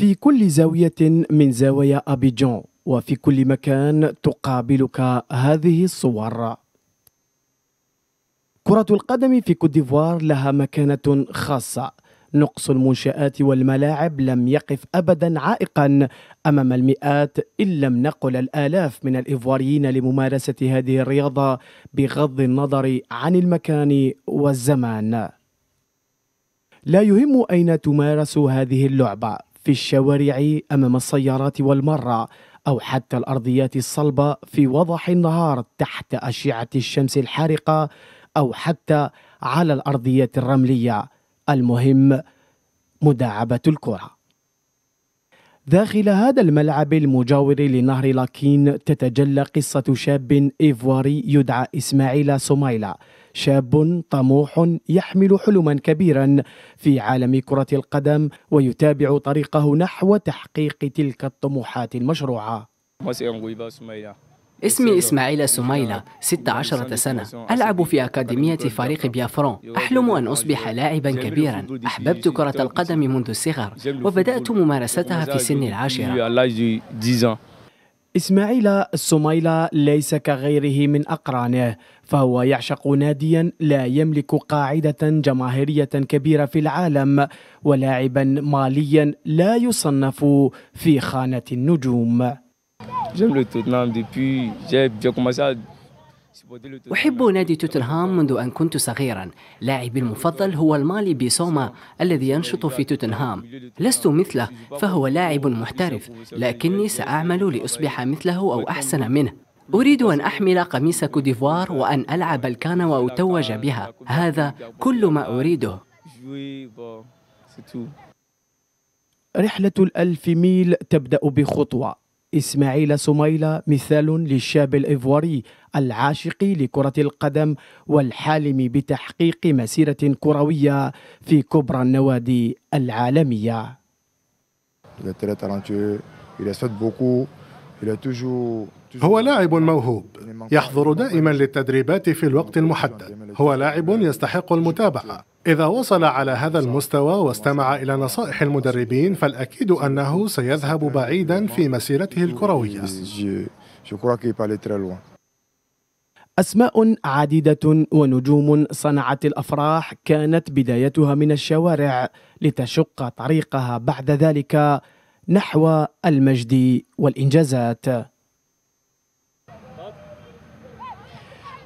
في كل زاوية من زوايا أبيجون وفي كل مكان تقابلك هذه الصور كرة القدم في كوت ديفوار لها مكانة خاصة نقص المنشآت والملاعب لم يقف أبدا عائقا أمام المئات إن لم نقل الآلاف من الإيفواريين لممارسة هذه الرياضة بغض النظر عن المكان والزمان لا يهم أين تمارس هذه اللعبة في الشوارع أمام السيارات والمرة أو حتى الأرضيات الصلبة في وضح النهار تحت أشعة الشمس الحارقة أو حتى على الأرضيات الرملية المهم مداعبة الكرة داخل هذا الملعب المجاور لنهر لاكين تتجلى قصة شاب إيفواري يدعى إسماعيل سومايلا شاب طموح يحمل حلما كبيرا في عالم كرة القدم ويتابع طريقه نحو تحقيق تلك الطموحات المشروعة اسمي إسماعيل سميلة 16 سنة ألعب في أكاديمية فريق بيافرون أحلم أن أصبح لاعبا كبيرا أحببت كرة القدم منذ الصغر وبدأت ممارستها في سن العاشرة إسماعيل السميلة ليس كغيره من أقرانه فهو يعشق ناديا لا يملك قاعدة جماهيرية كبيرة في العالم ولاعبا ماليا لا يصنف في خانة النجوم J'aime le Tottenham depuis j'ai commencé à أحب نادي توتنهام منذ أن كنت صغيرا لاعبي المفضل هو المالي بيسوما الذي ينشط في توتنهام لست مثله فهو لاعب محترف لكني سأعمل لأصبح مثله أو أحسن منه أريد أن أحمل قميص كوديفوار وأن ألعب الكان وأتوج بها هذا كل ما أريده رحلة الألف ميل تبدأ بخطوة إسماعيل سميلة مثال للشاب الإيفواري العاشق لكرة القدم والحالم بتحقيق مسيرة كروية في كبرى النوادي العالمية. هو لاعب موهوب يحضر دائما للتدريبات في الوقت المحدد هو لاعب يستحق المتابعه إذا وصل على هذا المستوى واستمع إلى نصائح المدربين فالأكيد أنه سيذهب بعيدا في مسيرته الكروية أسماء عديدة ونجوم صنعت الأفراح كانت بدايتها من الشوارع لتشق طريقها بعد ذلك نحو المجد والإنجازات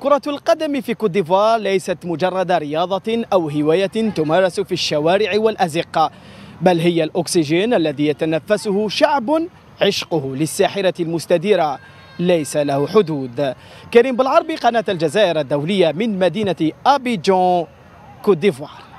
كرة القدم في كوت ديفوار ليست مجرد رياضة أو هواية تمارس في الشوارع والأزقة بل هي الأكسجين الذي يتنفسه شعب عشقه للساحرة المستديرة ليس له حدود كريم بالعربي قناة الجزائر الدولية من مدينة أبيجون كوت ديفوار